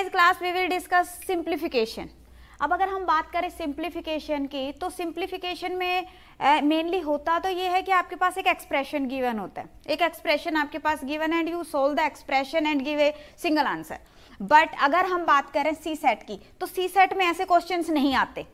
Today's class we will discuss simplification अब अगर हम बात करें सिंप्लीफिकेशन की तो सिंप्लीफिकेशन में मेनली uh, होता तो ये है कि आपके पास एक एक्सप्रेशन गिवन होता है एक एक्सप्रेशन आपके पास given and you solve the expression and give a single answer but अगर हम बात करें सी सेट की तो सी सेट में ऐसे क्वेश्चंस नहीं आते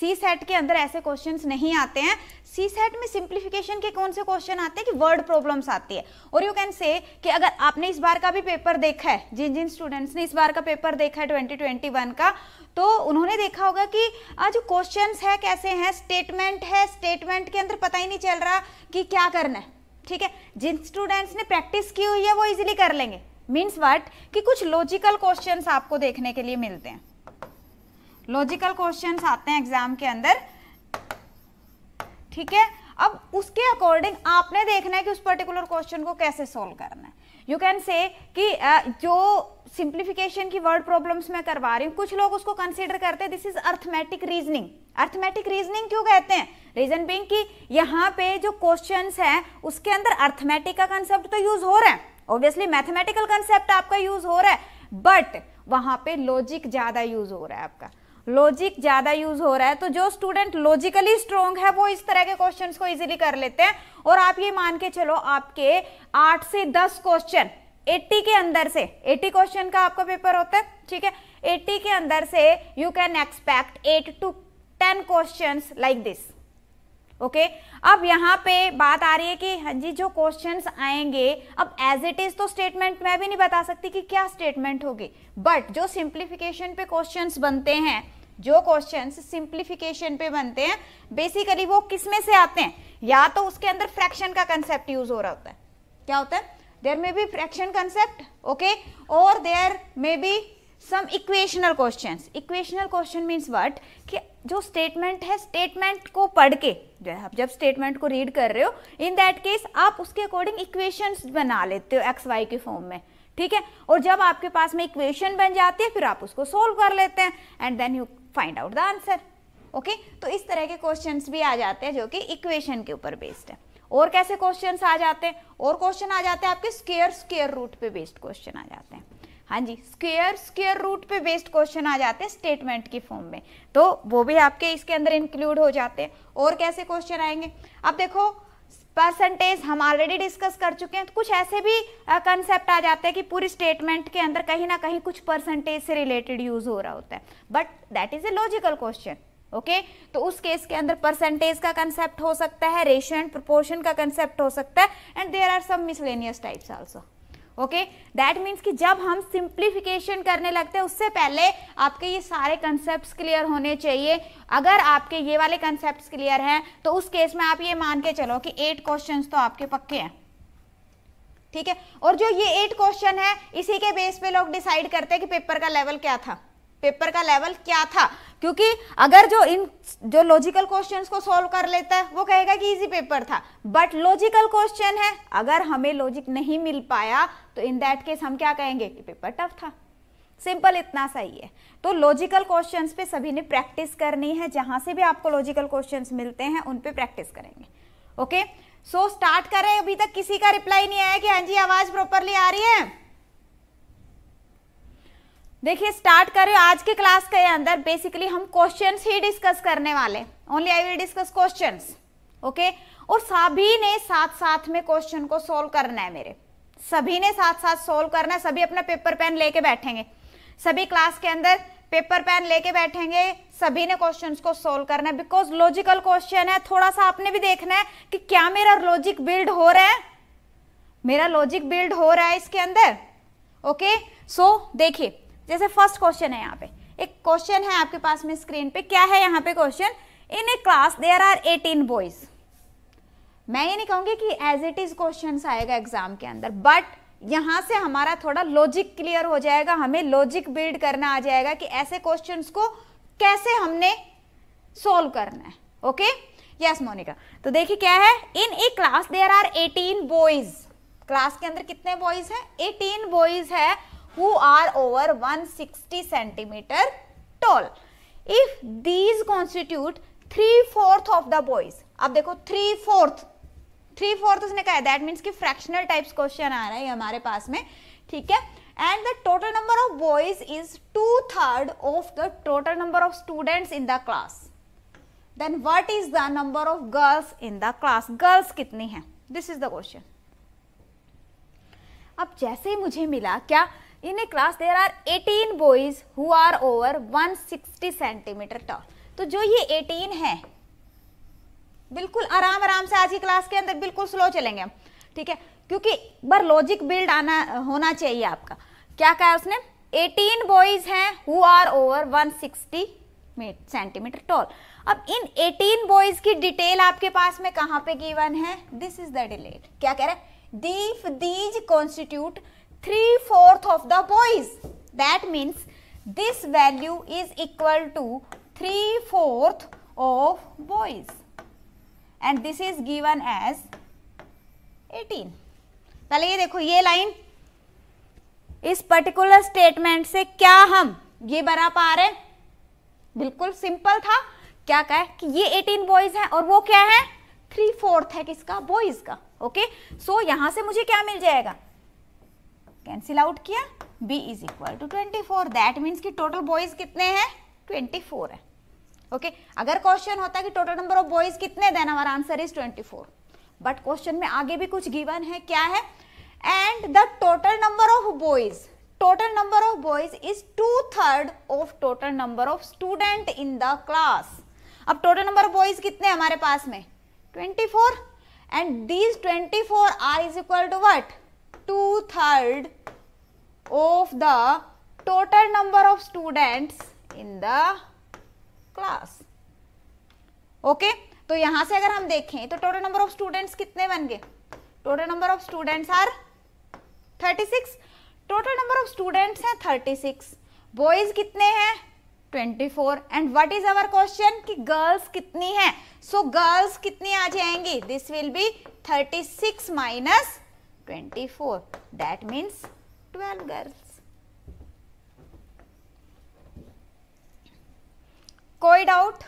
सी सेट के अंदर ऐसे क्वेश्चंस नहीं आते हैं सी सेट में सिंप्लीफिकेशन के कौन से क्वेश्चन आते हैं कि वर्ड प्रॉब्लम्स आती है और यू कैन से कि अगर आपने इस बार का भी पेपर देखा है जिन जिन स्टूडेंट्स ने इस बार का पेपर देखा है ट्वेंटी ट्वेंटी वन का तो उन्होंने देखा होगा कि आज क्वेश्चन है कैसे हैं स्टेटमेंट है स्टेटमेंट के अंदर पता ही नहीं चल रहा कि क्या करना है ठीक है जिन स्टूडेंट्स ने प्रैक्टिस की हुई है वो इजिली कर लेंगे मीन्स वाट कि कुछ लॉजिकल क्वेश्चन आपको देखने के लिए मिलते हैं लॉजिकल क्वेश्चन आते हैं एग्जाम के अंदर ठीक है अब उसके अकॉर्डिंग आपने देखना है कि उस पर्टिकुलर क्वेश्चन को कैसे सोल्व करना है यू कैन से कि जो सिंप्लीफिकेशन की वर्ड प्रॉब्लम्स मैं करवा रही हूँ कुछ लोग उसको कंसिडर करते हैं this is arithmetic reasoning arithmetic reasoning क्यों कहते हैं रीजन बिंग कि यहाँ पे जो क्वेश्चन हैं उसके अंदर अर्थमेटिक का कंसेप्ट तो यूज हो रहा है ऑब्वियसली मैथमेटिकल कंसेप्ट आपका यूज हो रहा है बट वहाँ पे लॉजिक ज़्यादा यूज हो रहा है आपका लॉजिक ज़्यादा यूज हो रहा है तो जो स्टूडेंट लॉजिकली स्ट्रोंग है वो इस तरह के क्वेश्चन को इजिली कर लेते हैं और आप ये मान के चलो आपके आठ से दस क्वेश्चन 80 के अंदर से 80 क्वेश्चन का आपका पेपर होता है ठीक है 80 के अंदर से you can expect 8 to 10 questions like this okay अब यहाँ पे बात आ रही है कि हाँ जी जो क्वेश्चंस आएंगे अब एज इट इज तो स्टेटमेंट मैं भी नहीं बता सकती कि क्या स्टेटमेंट होगी बट जो सिंप्लीफिकेशन पे क्वेश्चंस बनते हैं जो क्वेश्चन सिंप्लीफिकेशन पे बनते हैं बेसिकली वो किस में से आते हैं या तो उसके अंदर फ्रैक्शन का कंसेप्ट यूज हो रहा होता है क्या होता है there may be fraction concept okay और there may be some equational question equational question means what कि जो स्टेटमेंट है स्टेटमेंट को पढ़ के जो है आप जब स्टेटमेंट को रीड कर रहे हो इन दैट केस आप उसके अकॉर्डिंग इक्वेशन बना लेते हो एक्स वाई के फॉर्म में ठीक है और जब आपके पास में इक्वेशन बन जाती है फिर आप उसको सोल्व कर लेते हैं and then you find out the answer okay तो इस तरह के क्वेश्चन भी आ जाते हैं जो कि इक्वेशन के ऊपर बेस्ड है और कैसे क्वेश्चन आ जाते हैं और क्वेश्चन आ जाते हैं आपके स्केयर स्केयर रूट पे बेस्ड क्वेश्चन आ जाते हैं हाँ जी स्केयर स्केयर रूट पे बेस्ड क्वेश्चन आ जाते हैं स्टेटमेंट की फॉर्म में तो वो भी आपके इसके अंदर इंक्लूड हो जाते हैं और कैसे क्वेश्चन आएंगे अब देखो परसेंटेज हम ऑलरेडी डिस्कस कर चुके हैं तो कुछ ऐसे भी कंसेप्ट आ जाते हैं कि पूरी स्टेटमेंट के अंदर कहीं ना कहीं कुछ परसेंटेज से रिलेटेड यूज हो रहा होता है but that is a logical question okay तो उस केस के अंदर परसेंटेज का कंसेप्ट हो सकता है रेशियो एंड प्रोपोर्शन का कंसेप्ट हो सकता है and there are some miscellaneous types also okay that means कि जब हम सिंप्लीफिकेशन करने लगते हैं उससे पहले आपके ये सारे कंसेप्ट क्लियर होने चाहिए अगर आपके ये वाले कंसेप्ट क्लियर हैं तो उस केस में आप ये मान के चलो कि एट क्वेश्चन तो आपके पक्के हैं ठीक है और जो ये एट क्वेश्चन है इसी के बेस पे लोग डिसाइड करते हैं कि पेपर का लेवल क्या था पेपर का लेवल क्या था क्योंकि अगर जो इन जो लॉजिकल क्वेश्चंस को सॉल्व कर लेता है वो कहेगा कि इजी पेपर था बट लॉजिकल क्वेश्चन है अगर हमें लॉजिक नहीं मिल पाया तो इन दैट केस हम क्या कहेंगे कि पेपर टफ था सिंपल इतना सही है तो लॉजिकल क्वेश्चंस पे सभी ने प्रैक्टिस करनी है जहां से भी आपको लॉजिकल क्वेश्चंस मिलते हैं उन पे प्रैक्टिस करेंगे ओके सो स्टार्ट करें अभी तक किसी का रिप्लाई नहीं आया कि हाँ जी आवाज प्रॉपरली आ रही है देखिए स्टार्ट करें आज के क्लास के अंदर बेसिकली हम क्वेश्चंस ही डिस्कस करने वाले only I will discuss questions okay और सभी ने साथ साथ में क्वेश्चन को सोल्व करना है मेरे सभी ने साथ साथ सोल्व करना है सभी अपना पेपर पेन लेके बैठेंगे सभी क्लास के अंदर पेपर पेन लेके बैठेंगे सभी ने क्वेश्चंस को सोल्व करना है बिकॉज लॉजिकल क्वेश्चन है थोड़ा सा आपने भी देखना है कि क्या मेरा लॉजिक बिल्ड हो रहा है मेरा लॉजिक बिल्ड हो रहा है इसके अंदर ओके सो देखिए जैसे फर्स्ट क्वेश्चन है यहाँ पे एक क्वेश्चन है आपके पास में स्क्रीन पे क्या है यहाँ पे question in a class there are 18 boys मैं ये नहीं कहूंगी कि एज इट इज क्वेश्चन आएगा एग्जाम के अंदर बट यहां से हमारा थोड़ा लॉजिक क्लियर हो जाएगा हमें लॉजिक बिल्ड करना आ जाएगा कि ऐसे क्वेश्चन को कैसे हमने सोल्व करना है ओके यस मोनिका तो देखिए क्या है in a class there are 18 boys class के अंदर कितने बॉयज हैं 18 बॉयज है who are over 160 cm tall. If these constitute 3 fourth of the boys ab dekho 3 fourth three fourth उसने कहा दैट मीन्स कि फ्रैक्शनल टाइप्स क्वेश्चन आ रहा है हमारे पास में ठीक है and the total number of boys is two third of the total number of students in the class then what is the number of girls in the class girls कितनी है दिस इज द क्वेश्चन अब जैसे ही मुझे मिला क्या in a class there are 18 boys who are over 160 centimetre tall तो जो ये 18 है बिल्कुल आराम आराम से आज की क्लास के अंदर बिल्कुल स्लो चलेंगे हम ठीक है क्योंकि बर लॉजिक बिल्ड आना होना चाहिए आपका क्या कहा उसने 18 बॉयज हैं who are over 160 centimetre tall अब इन 18 बॉयज की डिटेल आपके पास में कहाँ पे गिवन है दिस इज द डिलेट क्या कह रहे हैं if these constitute three fourth of the boys. That means this value is equal to three fourth of boys and this is given as eighteen पहले ये देखो ये लाइन इस पर्टिकुलर स्टेटमेंट से क्या हम ये बना पा रहे बिल्कुल सिंपल था क्या कहे कि ये 18 बॉयज हैं और वो क्या है थ्री फोर्थ है किसका बॉयज का ओके सो so, यहां से मुझे क्या मिल जाएगा कैंसिल आउट किया b is equal to twenty four that means कि टोटल बॉयज कितने हैं ट्वेंटी फोर है ओके okay? अगर क्वेश्चन होता कि टोटल नंबर ऑफ बॉयज कितने देन हमारा answer is twenty four but question में आगे भी कुछ गिवन है क्या है and the total number of boys total number of boys is two third of total number of student in the class अब टोटल नंबर ऑफ बॉयज कितने हमारे पास में 24 and these twenty four are is equal to what two third of the total number of students in the class okay तो यहां से अगर हम देखें तो टोटल नंबर ऑफ स्टूडेंट्स कितने बन गए total number of students are 36 total number of students हैं 36 बॉयज कितने हैं 24 and what is our question कि गर्ल्स कितनी हैं सो गर्ल्स कितनी आ जाएंगी this will be 36 six minus 24 that means 12 girls कोई डाउट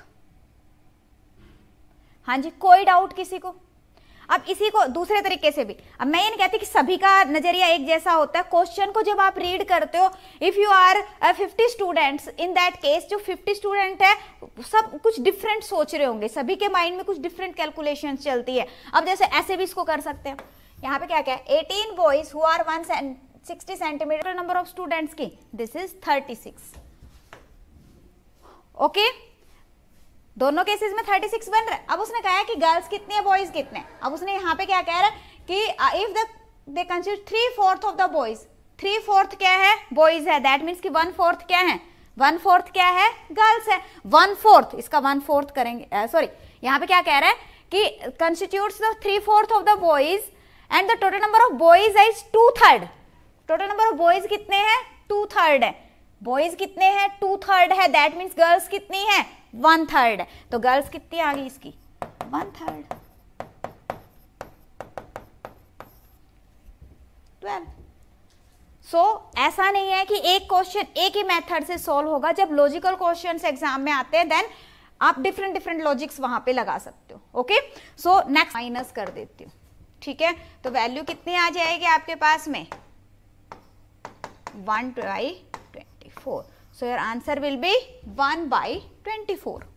हाँ जी कोई डाउट किसी को अब इसी को दूसरे तरीके से भी अब मैं ये नहीं कहती कि सभी का नजरिया एक जैसा होता है क्वेश्चन को जब आप रीड करते हो if you are fifty students in that case जो फिफ्टी स्टूडेंट है सब कुछ डिफरेंट सोच रहे होंगे सभी के माइंड में कुछ डिफरेंट कैलकुलेशंस चलती है अब जैसे ऐसे भी इसको कर सकते हैं यहाँ पे क्या क्या है eighteen boys who are one sixty centimetre number of students की this is thirty six okay दोनों केसेस में 36 बन रहा है अब उसने कहा है कि गर्ल्स कितने हैं बॉयज कितने अब उसने यहाँ पे क्या कह रहा है कि if the they consider three fourth of the boys three fourth क्या है बॉयज है दैट मीन्स कि वन फोर्थ क्या है वन फोर्थ क्या है गर्ल्स है वन फोर्थ इसका वन फोर्थ करेंगे सॉरी uh, यहाँ पे क्या कह रहा है कि constitute the three fourth of the boys and the total number of boys is two third total number of boys कितने हैं टू थर्ड है बॉयज कितने हैं टू थर्ड है दैट मीन्स गर्ल्स कितनी है वन थर्ड तो गर्ल्स कितनी आ गई इसकी वन थर्ड सो so, ऐसा नहीं है कि एक क्वेश्चन एक ही मेथड से सोल्व होगा जब लॉजिकल क्वेश्चन एग्जाम में आते हैं देन आप डिफरेंट डिफरेंट लॉजिक्स वहां पे लगा सकते हो ओके सो नेक्स्ट माइनस कर देती हूँ ठीक है तो वैल्यू कितनी आ जाएगी आपके पास में one by twenty four so your answer will be one by twenty four